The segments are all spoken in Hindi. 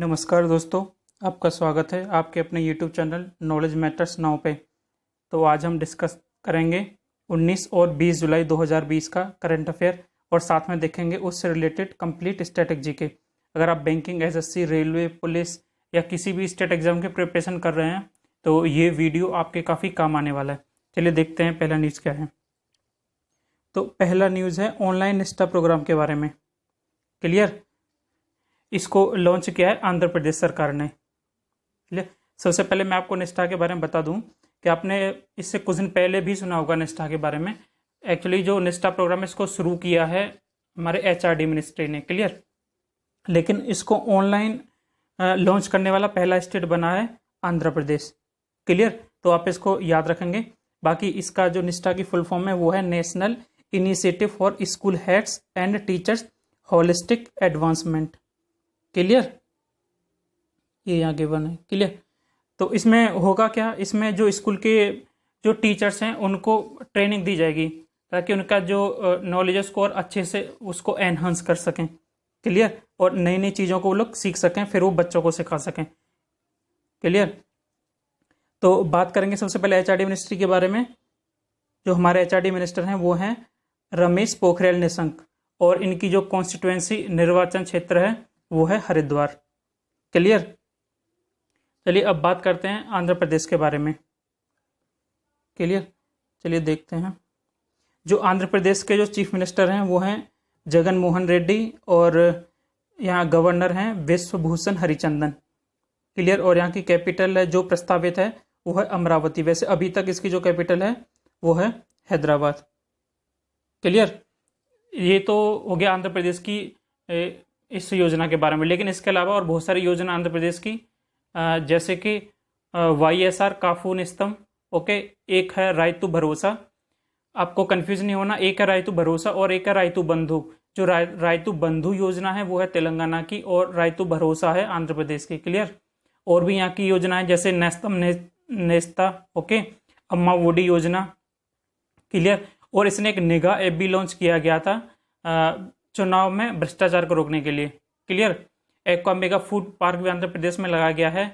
नमस्कार दोस्तों आपका स्वागत है आपके अपने YouTube channel knowledge matters now पे तो आज हम डिस्कस करेंगे 19 और 20 जुलाई 2020 का करंट अफेयर और साथ में देखेंगे उससे रिलेटेड कंप्लीट स्टेट के अगर आप banking S C railway police या किसी भी स्टेट एग्जाम के प्रिपरेशन कर रहे हैं तो ये वीडियो आपके काफ़ी काम आने वाला है चलिए देखते हैं पहला न्यूज़ क्या है तो पहला न्यूज़ है ऑनलाइन निष्ठा प्रोग्राम के बारे में क्लियर इसको लॉन्च किया है आंध्र प्रदेश सरकार ने ठीक सबसे पहले मैं आपको निष्ठा के बारे में बता दूं कि आपने इससे कुछ दिन पहले भी सुना होगा निष्ठा के बारे में एक्चुअली जो निष्ठा प्रोग्राम है इसको शुरू किया है हमारे एच मिनिस्ट्री ने क्लियर लेकिन इसको ऑनलाइन लॉन्च करने वाला पहला स्टेट बना है आंध्र प्रदेश क्लियर तो आप इसको याद रखेंगे बाकी इसका जो निष्ठा की फुल फॉर्म है वो है national initiative for school heads and teachers holistic advancement clear ये यहाँ गिवन है क्लियर तो इसमें होगा क्या इसमें जो स्कूल के जो टीचर्स हैं उनको ट्रेनिंग दी जाएगी ताकि उनका जो नॉलेज है उसको और अच्छे से उसको एनहांस कर सकें क्लियर और नई नई चीज़ों को वो लोग सीख सकें फिर वो बच्चों को सिखा सकें क्लियर तो बात करेंगे सबसे पहले एच मिनिस्ट्री के बारे में जो हमारे एच मिनिस्टर हैं वो हैं रमेश पोखरियाल निशंक और इनकी जो कॉन्स्टिट्युएंसी निर्वाचन क्षेत्र है वो है हरिद्वार क्लियर चलिए अब बात करते हैं आंध्र प्रदेश के बारे में क्लियर चलिए देखते हैं जो आंध्र प्रदेश के जो चीफ मिनिस्टर हैं वो हैं जगन मोहन रेड्डी और यहाँ गवर्नर हैं विश्वभूषण हरिचंदन क्लियर और यहाँ की कैपिटल है जो प्रस्तावित है वो है अमरावती वैसे अभी तक इसकी जो कैपिटल है वो है हैदराबाद क्लियर ये तो हो गया आंध्र प्रदेश की इस योजना के बारे में लेकिन इसके अलावा और बहुत सारी योजना आंध्र प्रदेश की जैसे कि वाई एस आर काफून स्तंभ ओके एक है रायतु भरोसा आपको कंफ्यूज नहीं होना एक है रायतु भरोसा और एक है रायतु बंधु जो राय रायतु बंधु योजना है वो है तेलंगाना की और रायतु भरोसा है आंध्र प्रदेश की क्लियर और भी यहाँ की योजना है जैसे नेस्तम ने, नेस्ता ओके अम्मा वोडी योजना क्लियर और इसने एक निगाह ऐप भी लॉन्च किया गया था चुनाव में भ्रष्टाचार को रोकने के लिए क्लियर एक अम्बिका फूड पार्क भी आंध्र प्रदेश में लगाया गया है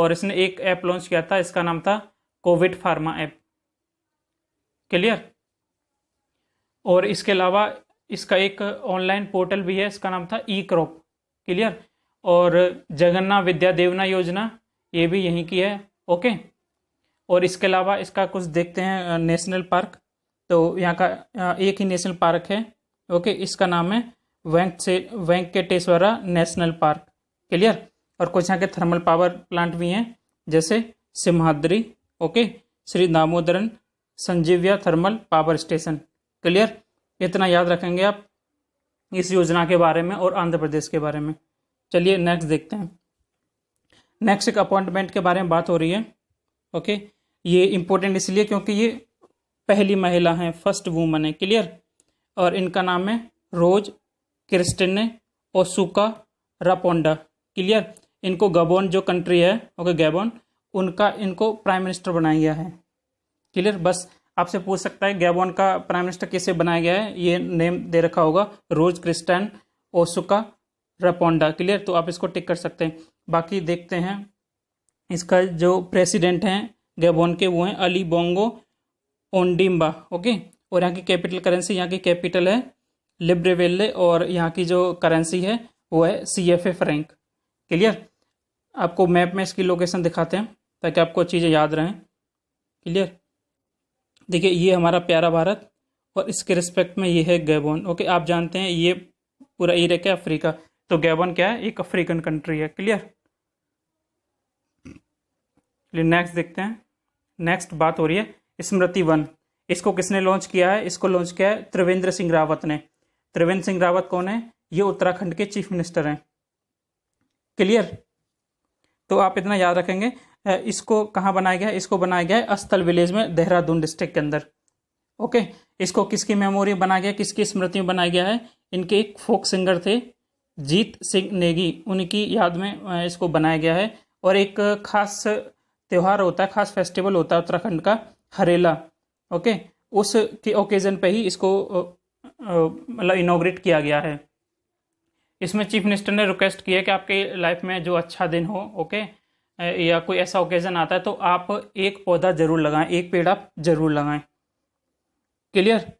और इसने एक ऐप लॉन्च किया था इसका नाम था कोविड फार्मा ऐप क्लियर और इसके अलावा इसका एक ऑनलाइन पोर्टल भी है इसका नाम था ई क्रॉप क्लियर और जगन्ना विद्या देवना योजना ये भी यहीं की है ओके और इसके अलावा इसका कुछ देखते हैं नेशनल पार्क तो यहाँ का एक ही नेशनल पार्क है ओके इसका नाम है वैंक से वेंकटेश्वरा नेशनल पार्क क्लियर और कुछ यहाँ के थर्मल पावर प्लांट भी हैं जैसे Simhadri okay Shri Damodaram Sanjeevaiah thermal power station clear इतना याद रखेंगे आप इस योजना के बारे में और आंध्र प्रदेश के बारे में चलिए नेक्स्ट देखते हैं नेक्स्ट एक अपॉइंटमेंट के बारे में बात हो रही है ओके ये इम्पोर्टेंट इसलिए क्योंकि ये पहली महिला हैं फर्स्ट वूमन है क्लियर और इनका नाम है Rose Christiane Ossouka Raponda clear इनको गबोन जो कंट्री है ओके गैबोन उनका इनको प्राइम मिनिस्टर बनाया गया है क्लियर बस आपसे पूछ सकता है गैबोन का प्राइम मिनिस्टर किसे बनाया गया है ये नेम दे रखा होगा Rose Christiane Ossouka Raponda clear तो आप इसको टिक कर सकते हैं बाकी देखते हैं इसका जो प्रेसिडेंट हैं गैबोन के वो हैं अली बोंगो ओंडिम्बा ओके और यहाँ की कैपिटल करेंसी यहाँ की कैपिटल है लिब्रेवेल्ले और यहाँ की जो करेंसी है वो है C F A franc clear आपको मैप में इसकी लोकेशन दिखाते हैं ताकि आपको चीज़ें याद रहें क्लियर देखिए ये हमारा प्यारा भारत और इसके रिस्पेक्ट में ये है गैबोन ओके आप जानते हैं ये पूरा इरेक है अफ्रीका तो गैबोन क्या है एक अफ्रीकन कंट्री है क्लियर नेक्स्ट देखते हैं नेक्स्ट बात हो रही है स्मृति वन इसको किसने लॉन्च किया है इसको लॉन्च किया है त्रिवेंद्र सिंह रावत ने त्रिवेंद्र सिंह रावत कौन है ये उत्तराखंड के चीफ मिनिस्टर हैं क्लियर तो आप इतना याद रखेंगे इसको कहाँ बनाया गया इसको बनाया गया है अस्थल विलेज में देहरादून डिस्ट्रिक्ट के अंदर ओके इसको किसकी मेमोरी बनाया गया किसकी स्मृति में बनाया गया है इनके एक फोक सिंगर थे जीत सिंह नेगी उनकी याद में इसको बनाया गया है और एक खास त्यौहार होता है खास फेस्टिवल होता है उत्तराखंड का हरेला ओके उस के ओकेज़न पे ही इसको मतलब इनोग्रेट किया गया है इसमें चीफ मिनिस्टर ने रिक्वेस्ट किया कि आपके लाइफ में जो अच्छा दिन हो ओके या कोई ऐसा ओकेज़न आता है तो आप एक पौधा ज़रूर लगाएं एक पेड़ आप ज़रूर लगाएं क्लियर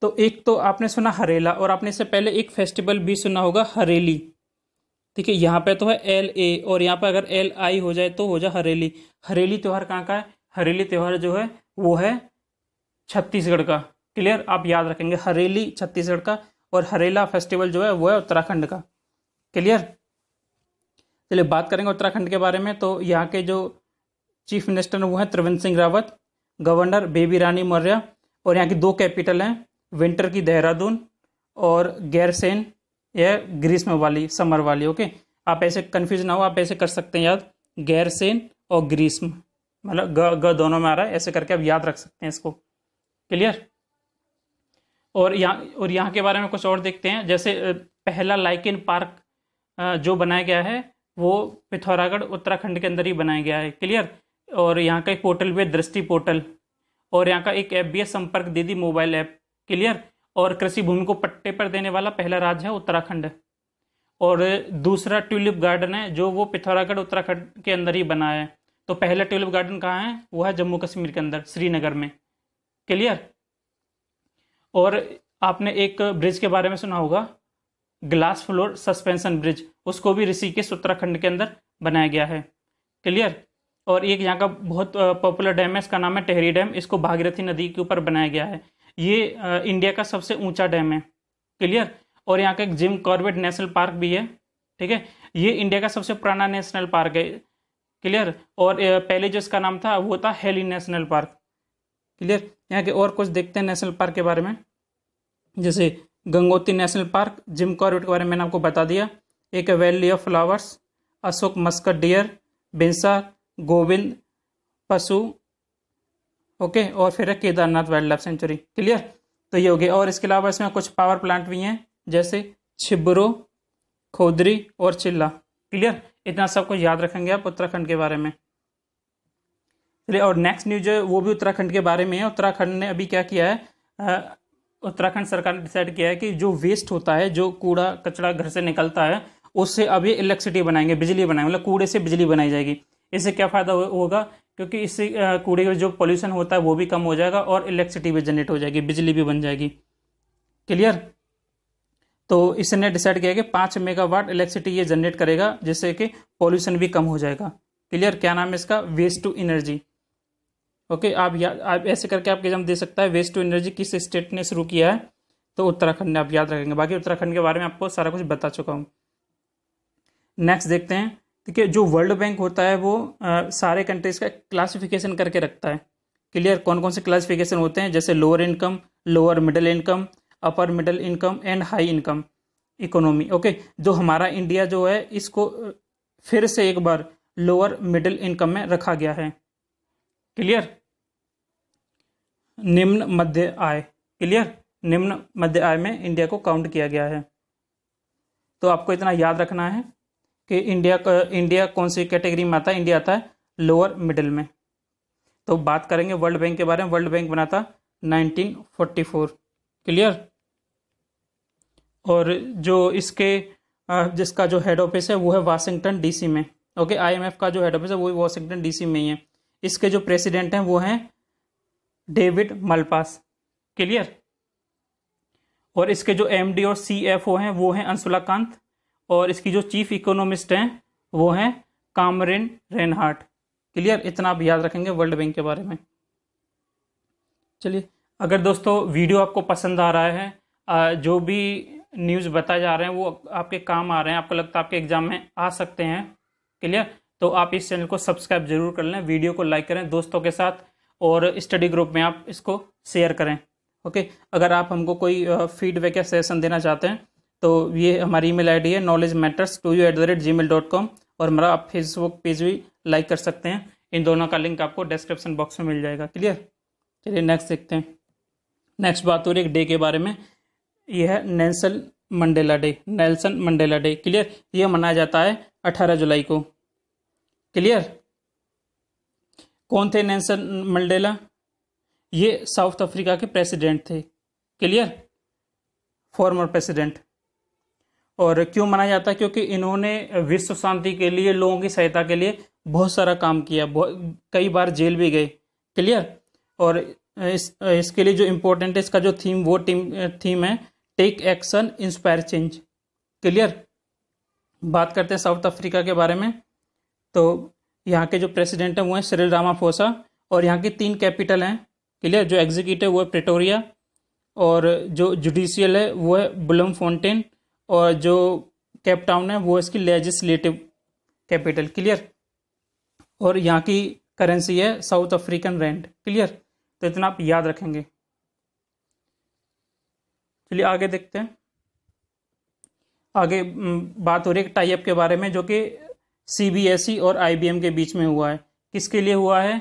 तो एक तो आपने सुना हरेला और आपने इससे पहले एक फेस्टिवल भी सुना होगा हरेली ठीक है यहाँ पे तो है एल ए और यहाँ पे अगर एल आई हो जाए तो हो जाए हरेली हरेली त्यौहार कहाँ का है हरेली त्यौहार जो है वो है छत्तीसगढ़ का क्लियर आप याद रखेंगे हरेली छत्तीसगढ़ का और हरेला फेस्टिवल जो है वो है उत्तराखंड का क्लियर चलिए बात करेंगे उत्तराखंड के बारे में तो यहाँ के जो चीफ मिनिस्टर वो हैं त्रिवेंद्र सिंह रावत गवर्नर बेबी रानी मौर्य और यहाँ की दो कैपिटल हैं विंटर की देहरादून और गैरसेन यह ग्रीष्म वाली समर वाली ओके आप ऐसे कन्फ्यूज ना हो आप ऐसे कर सकते हैं याद गैरसेन और ग्रीष्म मतलब ग ग दोनों में आ रहा है ऐसे करके आप याद रख सकते हैं इसको क्लियर और यहाँ और यहाँ के बारे में कुछ और देखते हैं जैसे पहला लाइकिन पार्क जो बनाया गया है वो पिथौरागढ़ उत्तराखंड के अंदर ही बनाया गया है क्लियर और यहाँ का एक पोर्टल भी दृष्टि पोर्टल और यहाँ का एक ऐप भी है संपर्क दीदी मोबाइल ऐप क्लियर और कृषि भूमि को पट्टे पर देने वाला पहला राज्य है उत्तराखंड और दूसरा ट्यूलिप गार्डन है जो वो पिथौरागढ़ उत्तराखंड के अंदर ही बना है तो पहला ट्यूलिप गार्डन कहाँ है वो है जम्मू कश्मीर के अंदर श्रीनगर में क्लियर और आपने एक ब्रिज के बारे में सुना होगा ग्लास फ्लोर सस्पेंशन ब्रिज उसको भी ऋषिकेश उत्तराखंड के अंदर बनाया गया है क्लियर और एक यहाँ का बहुत पॉपुलर डैम है इसका नाम है टेहरी डैम इसको भागीरथी नदी के ऊपर बनाया गया है ये इंडिया का सबसे ऊंचा डैम है क्लियर और यहाँ का एक जिम कॉर्बेट नेशनल पार्क भी है ठीक है ये इंडिया का सबसे पुराना नेशनल पार्क है क्लियर और पहले जो इसका नाम था वो था हेली नेशनल पार्क क्लियर यहाँ के और कुछ देखते हैं नेशनल पार्क के बारे में जैसे Gangotri national park Jim Corbett के बारे में मैंने आपको बता दिया एक valley of flowers Askot musk deer Binsar Govind Pashu okay और फिर है Kedarnath wildlife sanctuary clear तो ये हो गया और इसके अलावा इसमें कुछ पावर प्लांट भी हैं जैसे छिब्रो खोदरी और चिल्ला क्लियर इतना सब कुछ याद रखेंगे आप उत्तराखंड के बारे में चलिए और नेक्स्ट न्यूज है वो भी उत्तराखंड के बारे में है उत्तराखंड ने अभी क्या किया है उत्तराखंड सरकार ने डिसाइड किया है कि जो वेस्ट होता है जो कूड़ा कचरा घर से निकलता है उससे अभी इलेक्ट्रिसिटी बनाएंगे बिजली बनाएंगे मतलब कूड़े से बिजली बनाई जाएगी इससे क्या फ़ायदा होगा क्योंकि इससे कूड़े का जो पॉल्यूशन होता है वो भी कम हो जाएगा और इलेक्ट्रिसिटी भी जनरेट हो जाएगी बिजली भी बन जाएगी क्लियर तो इसने डिसाइड किया कि पाँच मेगावाट इलेक्ट्रिसिटी ये जनरेट करेगा जिससे कि पॉल्यूशन भी कम हो जाएगा क्लियर क्या नाम है इसका वेस्ट टू एनर्जी ओके आप या आप ऐसे करके आपके एग्जाम दे सकता है वेस्ट टू एनर्जी किस स्टेट ने शुरू किया है तो उत्तराखंड ने आप याद रखेंगे बाकी उत्तराखंड के बारे में आपको सारा कुछ बता चुका हूँ नेक्स्ट देखते हैं ठीक है जो वर्ल्ड बैंक होता है वो आ, सारे कंट्रीज का क्लासिफिकेशन करके रखता है क्लियर कौन कौन से क्लासिफिकेशन होते हैं जैसे lower income lower middle income upper middle income and high income economy okay जो हमारा इंडिया जो है इसको फिर से एक बार लोअर मिडिल इनकम में रखा गया है क्लियर निम्न मध्य आय क्लियर निम्न मध्य आय में इंडिया को काउंट किया गया है तो आपको इतना याद रखना है कि इंडिया इंडिया कौन सी कैटेगरी में आता है इंडिया आता है लोअर मिडिल में तो बात करेंगे वर्ल्ड बैंक के बारे में वर्ल्ड बैंक बना था 1944 क्लियर और जो इसके जिसका जो हेड ऑफिस है वो है वाशिंगटन डीसी में ओके आईएमएफ का जो हेड ऑफिस है वो वाशिंगटन डीसी में ही है इसके जो प्रेसिडेंट हैं वो हैं डेविड मलपास क्लियर और इसके जो एम और सी हैं वो हैं अंशुला और इसकी जो चीफ इकोनॉमिस्ट हैं वो हैं कामरिन रेनहार्ट क्लियर इतना आप याद रखेंगे वर्ल्ड बैंक के बारे में चलिए अगर दोस्तों वीडियो आपको पसंद आ रहा है जो भी न्यूज़ बताए जा रहे हैं वो आपके काम आ रहे हैं आपको लगता है आपके एग्ज़ाम में आ सकते हैं क्लियर तो आप इस चैनल को सब्सक्राइब जरूर कर लें वीडियो को लाइक करें दोस्तों के साथ और स्टडी ग्रुप में आप इसको शेयर करें ओके अगर आप हमको कोई फीडबैक या सेशन देना चाहते हैं तो ये हमारी ईमेल आईडी है knowledge matters two you at the rate Gmail dot com और हमारा आप फेसबुक पेज भी लाइक कर सकते हैं इन दोनों का लिंक आपको डिस्क्रिप्शन बॉक्स में मिल जाएगा क्लियर चलिए नेक्स्ट देखते हैं नेक्स्ट बात हो रही है डे के बारे में ये है Nelson Mandela day Nelson Mandela day clear ये मनाया जाता है अठारह जुलाई को क्लियर कौन थे नेल्सन मंडेला ये साउथ अफ्रीका के प्रेसिडेंट थे क्लियर फॉर्मर प्रेसिडेंट और क्यों मनाया जाता है क्योंकि इन्होंने विश्व शांति के लिए लोगों की सहायता के लिए बहुत सारा काम किया कई बार जेल भी गए क्लियर और इस इसके लिए जो इम्पोर्टेंट है इसका जो थीम वो टीम थीम है take action inspire change clear बात करते हैं साउथ अफ्रीका के बारे में तो यहाँ के जो प्रेसिडेंट हैं वो हैं सरिल रामाफोसा और यहाँ की तीन कैपिटल हैं क्लियर जो एग्जीक्यूटिव वो है प्रेटोरिया और जो जुडिशियल है वो है बुलम फाउंटेन और जो कैपटाउन है वो इसकी लेजिस्लेटिव कैपिटल क्लियर और यहाँ की करेंसी है साउथ अफ्रीकन रेंट क्लियर तो इतना आप याद रखेंगे चलिए आगे देखते हैं आगे बात हो रही है टाइप के बारे में जो कि सी e और आई के बीच में हुआ है किसके लिए हुआ है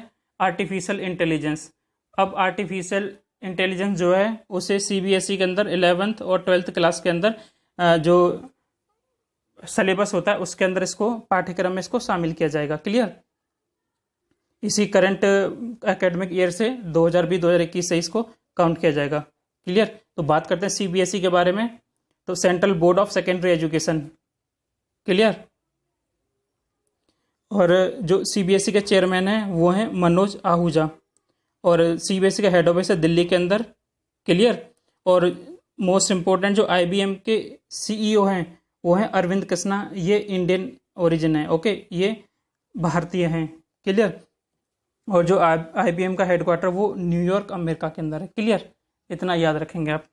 आर्टिफिशियल इंटेलिजेंस अब आर्टिफिशियल इंटेलिजेंस जो है उसे सी e के अंदर एलेवेंथ और ट्वेल्थ क्लास के अंदर जो सिलेबस होता है उसके अंदर इसको पाठ्यक्रम में इसको शामिल किया जाएगा क्लियर इसी करंट एकेडमिक ईयर से 2020-2021 से इसको काउंट किया जाएगा क्लियर तो बात करते हैं सीबीएसई e के बारे में तो central board of secondary education clear और जो सीबीएसई e के चेयरमैन हैं वो हैं मनोज आहूजा और सीबीएसई का हेड ऑफिस है दिल्ली के अंदर क्लियर और मोस्ट इम्पोर्टेंट जो आईबीएम के सीईओ e हैं वो हैं अरविंद कृष्णा ये इंडियन ओरिजिन है ओके ये भारतीय हैं क्लियर और जो आई आईबीएम का हेडक्वार्टर वो न्यूयॉर्क अमेरिका के अंदर है क्लियर इतना याद रखेंगे आप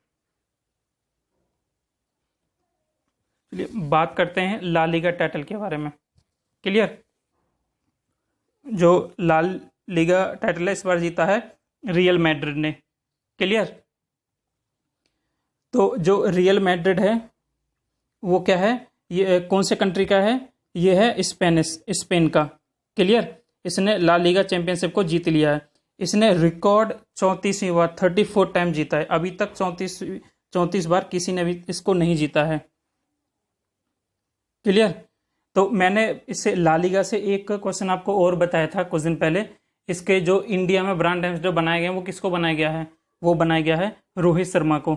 चलिए बात करते हैं लालीगा लीगा टाइटल के बारे में क्लियर जो लाल लीगा टाइटल है इस बार जीता है रियल मैड्रिड ने क्लियर तो जो रियल मैड्रिड है वो क्या है ये कौन से कंट्री का है ये है स्पेनिश स्पेन का क्लियर इसने ला लीगा चैंपियनशिप को जीत लिया है इसने रिकॉर्ड चौंतीसवीं बार थर्टी फोर टाइम जीता है अभी तक चौंतीस चौंतीस बार किसी ने भी इसको नहीं जीता है क्लियर तो मैंने इससे लालिगा से एक क्वेश्चन आपको और बताया था कुछ दिन पहले इसके जो इंडिया में ब्रांड एम्बेसडर बनाए गए वो किसको बनाया गया है वो बनाया गया है रोहित शर्मा को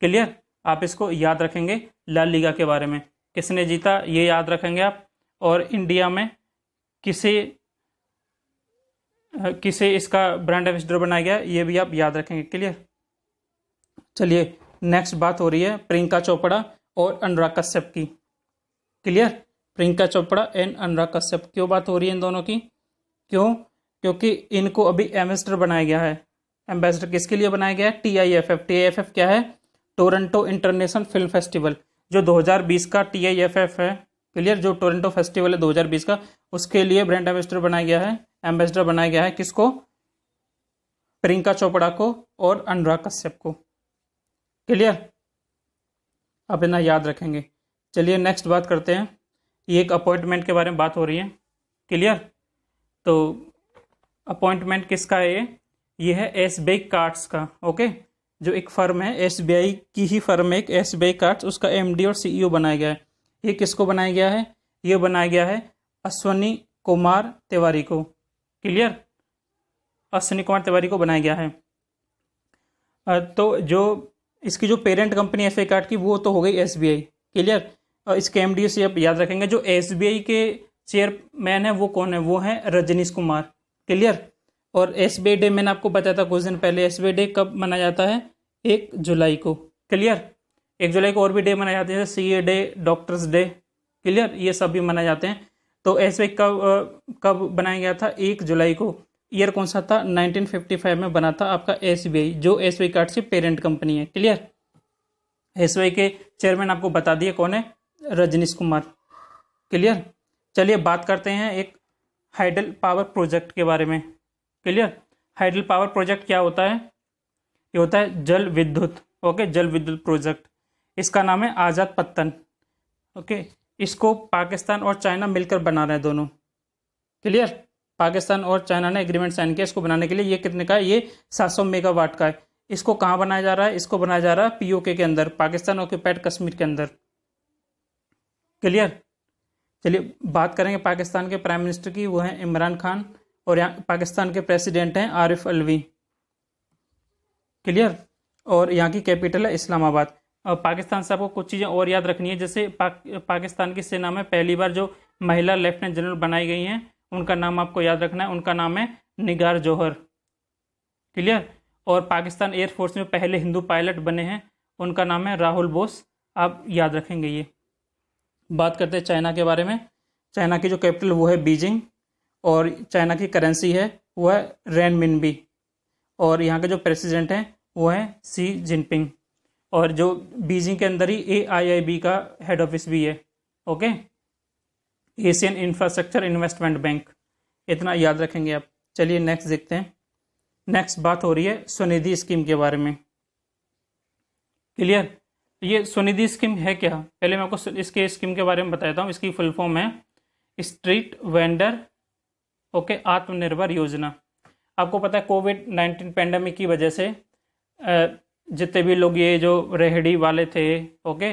क्लियर आप इसको याद रखेंगे लालिगा के बारे में किसने जीता ये याद रखेंगे आप और इंडिया में किसे किसे इसका ब्रांड एम्बेसडर बनाया गया ये भी आप याद रखेंगे क्लियर चलिए नेक्स्ट बात हो रही है प्रियंका चोपड़ा और अनुराग कश्यप की क्लियर प्रियंका चोपड़ा एंड अनुराग कश्यप क्यों बात हो रही है इन दोनों की क्यों क्योंकि इनको अभी एम्बेसडर बनाया गया है एम्बेसडर किसके लिए बनाया गया है T I F F T I F F क्या है टोरंटो इंटरनेशनल फिल्म फेस्टिवल जो 2020 का टी आई एफ एफ है क्लियर जो टोरंटो फेस्टिवल है 2020 का उसके लिए ब्रांड एम्बेसडर बनाया गया है एम्बेसडर बनाया गया है किसको प्रियंका चोपड़ा को और अनुराग कश्यप को क्लियर अब इतना याद रखेंगे चलिए नेक्स्ट बात करते हैं ये एक अपॉइंटमेंट के बारे में बात हो रही है क्लियर तो अपॉइंटमेंट किसका है ये ये है एस बी कार्ड्स का ओके जो एक फर्म है एस की ही फर्म है एक एस बी कार्ड्स उसका एम और सी e बनाया गया है ये किसको बनाया गया है ये बनाया गया है अश्वनी कुमार तिवारी को क्लियर अश्विनी कुमार तिवारी को बनाया गया है तो जो इसकी जो पेरेंट कंपनी एफ कार्ड की वो तो हो गई एस क्लियर और इसके एम से आप याद रखेंगे जो एस के चेयरमैन है वो कौन है वो है रजनीश कुमार क्लियर और एस डे मैंने आपको बताया था कुछ दिन पहले एस डे कब मनाया जाता है एक जुलाई को क्लियर एक जुलाई को और भी डे मनाए जाते हैं C A day doctors day clear ये सब भी मनाए जाते हैं तो ऐसे कब कब बनाया गया था एक जुलाई को ईयर कौन सा था 1955 में बना था आपका एस जो एस कार्ड से पेरेंट कंपनी है क्लियर एस के चेयरमैन आपको बता दिए कौन है रजनीश कुमार क्लियर चलिए बात करते हैं एक हाइडल पावर प्रोजेक्ट के बारे में क्लियर हाइडल पावर प्रोजेक्ट क्या होता है ये होता है जल विद्युत ओके जल विद्युत प्रोजेक्ट इसका नाम है आज़ाद पत्तन ओके इसको पाकिस्तान और चाइना मिलकर बना रहे हैं दोनों क्लियर पाकिस्तान और चाइना ने एग्रीमेंट साइन किया इसको बनाने के लिए ये कितने का है ये 700 मेगावाट का है इसको कहाँ बनाया जा रहा है इसको बनाया जा रहा है पीओके के अंदर पाकिस्तान ऑक्यूपाइड कश्मीर के अंदर क्लियर चलिए बात करेंगे पाकिस्तान के प्राइम मिनिस्टर की वो हैं इमरान खान और यहाँ पाकिस्तान के प्रेसिडेंट हैं आरिफ अलवी क्लियर और यहाँ की कैपिटल है इस्लामाबाद पाकिस्तान से आपको कुछ चीज़ें और याद रखनी है जैसे पाक, पाकिस्तान की सेना में पहली बार जो महिला लेफ्टिनेंट जनरल बनाई गई हैं उनका नाम आपको याद रखना है उनका नाम है निगार जौहर क्लियर और पाकिस्तान एयरफोर्स में पहले हिंदू पायलट बने हैं उनका नाम है राहुल बोस आप याद रखेंगे ये बात करते हैं चाइना के बारे में चाइना की जो कैपिटल वो है बीजिंग और चाइना की करेंसी है वह रेन मिनबी और यहाँ के जो प्रेसिडेंट हैं वो हैं सी जिनपिंग और जो बीजिंग के अंदर ही ए आई आई बी का हेड ऑफिस भी है okay Asian infrastructure investment bank इतना याद रखेंगे आप चलिए नेक्स्ट देखते हैं नेक्स्ट बात हो रही है स्वनिधि स्कीम के बारे में क्लियर तो ये स्वनिधि स्कीम है क्या पहले मैं आपको इसके स्कीम के बारे में बताता हूँ इसकी फुल फॉर्म है street vendor okay Atmanirbhar Yojana आपको पता है कोविड नाइन्टीन पैंडमिक की वजह से जितने भी लोग ये जो रेहड़ी वाले थे ओके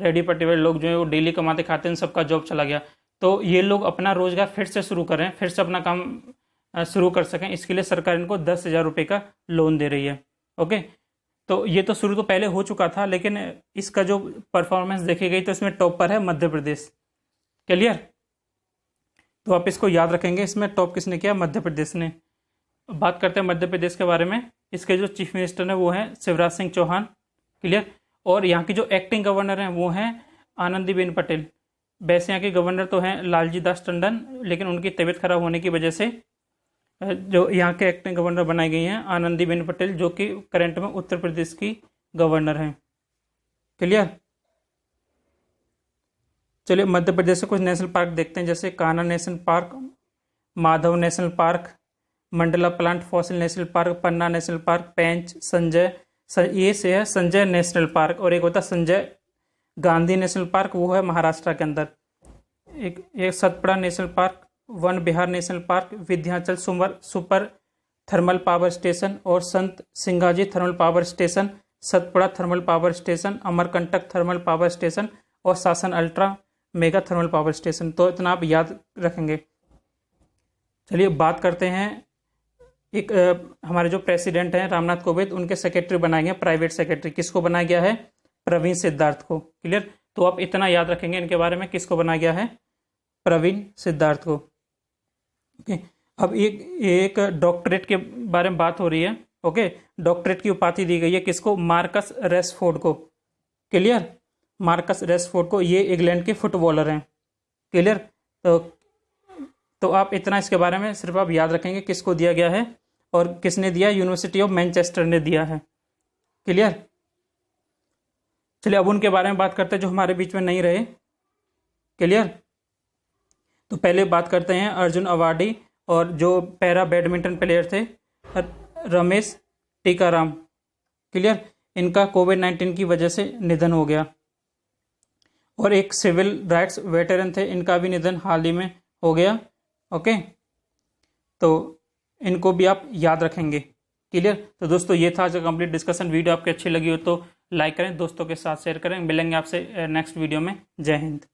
रेहड़ी पट्टी वाले लोग जो है वो डेली कमाते खाते इन सबका जॉब चला गया तो ये लोग अपना रोजगार फिर से शुरू करें फिर से अपना काम शुरू कर सकें इसके लिए सरकार इनको दस हज़ार रुपये का लोन दे रही है ओके तो ये तो शुरू तो पहले हो चुका था लेकिन इसका जो परफॉर्मेंस देखी गई तो इसमें टॉप पर है मध्य प्रदेश क्लियर तो आप इसको याद रखेंगे इसमें टॉप किसने किया मध्य प्रदेश ने बात करते हैं मध्य प्रदेश के बारे में इसके जो चीफ मिनिस्टर हैं वो हैं शिवराज सिंह चौहान क्लियर और यहाँ की जो एक्टिंग गवर्नर हैं वो हैं आनंदीबेन पटेल वैसे यहाँ के गवर्नर तो हैं लालजी दास टंडन लेकिन उनकी तबीयत खराब होने की वजह से जो यहाँ के एक्टिंग गवर्नर बनाई गई हैं आनंदीबेन पटेल जो कि करंट में उत्तर प्रदेश की गवर्नर हैं क्लियर चलिए मध्य प्रदेश से कुछ नेशनल पार्क देखते हैं जैसे Kanha national park Madhav national park Mandla plant fossil national park Panna national park Pench Sanjay ये से है संजय नेशनल पार्क और एक होता संजय गांधी नेशनल पार्क वो है महाराष्ट्र के अंदर एक एक Satpura national park Van Vihar national park Vindhyachal सुमर सुपर थर्मल पावर स्टेशन और Sant Singaji thermal power station Satpura thermal power station Amarkantak thermal power station और Sasan ultra mega thermal power station तो इतना आप याद रखेंगे चलिए बात करते हैं एक हमारे जो प्रेसिडेंट हैं रामनाथ कोविंद उनके सेक्रेटरी बनाए गए प्राइवेट सेक्रेटरी किसको बनाया गया है प्रवीण सिद्धार्थ को क्लियर तो आप इतना याद रखेंगे इनके बारे में किसको बनाया गया है प्रवीण सिद्धार्थ को ओके अब एक एक डॉक्टरेट के बारे में बात हो रही है ओके डॉक्टरेट की उपाधि दी गई है किसको मार्कस रेसफोर्ड को क्लियर मार्कस रेसफोर्ड को ये इंग्लैंड के फुटबॉलर हैं क्लियर तो तो आप इतना इसके बारे में सिर्फ आप याद रखेंगे किसको दिया गया है और किसने दिया यूनिवर्सिटी ऑफ मैनचेस्टर ने दिया है क्लियर चलिए अब उनके बारे में बात करते हैं जो हमारे बीच में नहीं रहे क्लियर तो पहले बात करते हैं अर्जुन अवार्डी और जो पैरा बैडमिंटन प्लेयर थे रमेश टीकाराम क्लियर इनका कोविड नाइन्टीन की वजह से निधन हो गया और एक सिविल राइट्स वेटरन थे इनका भी निधन हाल ही में हो गया ओके तो इनको भी आप याद रखेंगे क्लियर तो दोस्तों ये था आज का कंप्लीट डिस्कशन वीडियो आपकी अच्छी लगी हो तो लाइक करें दोस्तों के साथ शेयर करें मिलेंगे आपसे नेक्स्ट वीडियो में जय हिंद